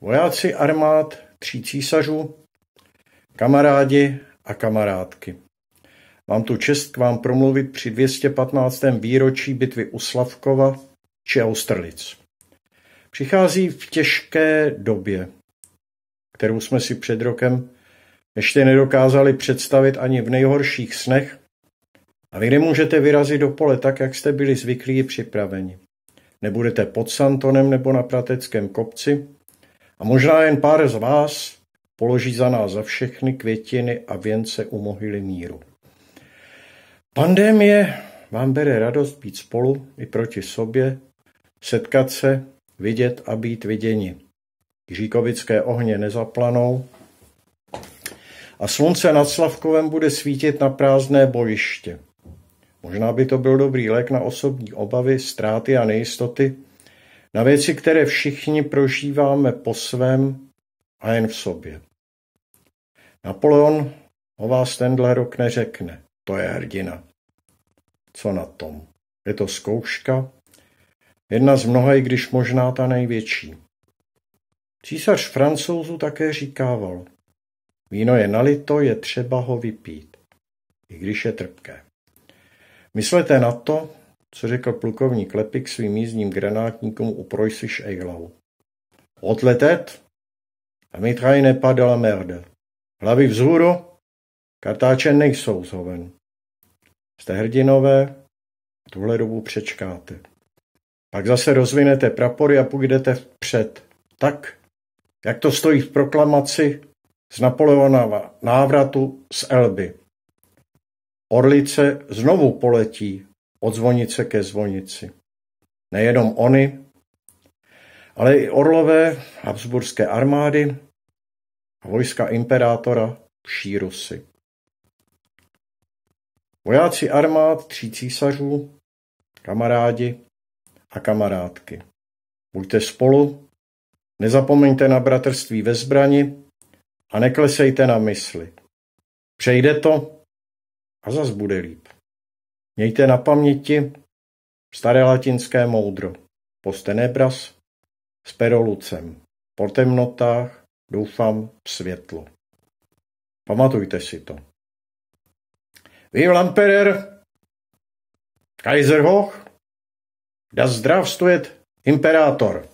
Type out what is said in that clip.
vojáci armád tří císařů, kamarádi a kamarádky. Mám tu čest k vám promluvit při 215. výročí bitvy u Slavkova či Austerlic. Přichází v těžké době, kterou jsme si před rokem ještě nedokázali představit ani v nejhorších snech a vy nemůžete vyrazit do pole tak, jak jste byli zvyklí připraveni. Nebudete pod Santonem nebo na Prateckém kopci, a možná jen pár z vás položí za nás za všechny květiny a věnce u mohyly míru. Pandémie vám bere radost být spolu i proti sobě, setkat se, vidět a být viděni. Žíkovické ohně nezaplanou a slunce nad Slavkovem bude svítit na prázdné bojiště. Možná by to byl dobrý lék na osobní obavy, ztráty a nejistoty, na věci, které všichni prožíváme po svém a jen v sobě. Napoleon o vás tenhle rok neřekne, to je hrdina. Co na tom? Je to zkouška? Jedna z mnoha, i když možná ta největší. Císař francouzů také říkával, víno je nalito, je třeba ho vypít, i když je trpké. Myslete na to, co řekl plukovník Lepik svým jízdním granátníkům u Preußisch Eilau. Odletet? A mitraj nepadala merde. Hlavy vzhůru? Kartáče nejsou zhoven. Jste hrdinové, tuhle dobu přečkáte. Pak zase rozvinete prapory a půjdete vpřed. Tak, jak to stojí v proklamaci z Napoleonova návratu z Elby. Orlice znovu poletí od zvonice ke zvonici. Nejenom oni, ale i orlové habsburské armády a vojska imperátora Šírusy. Vojáci armád tří císařů, kamarádi a kamarádky. Buďte spolu, nezapomeňte na bratrství ve zbrani a neklesejte na mysli. Přejde to a zas bude líp. Mějte na paměti staré latinské moudro. Postenebras, sperolucem. Po temnotách doufám světlo. Pamatujte si to. Viv Lamperer, Kaiserhoch, da zdravstvuet imperátor.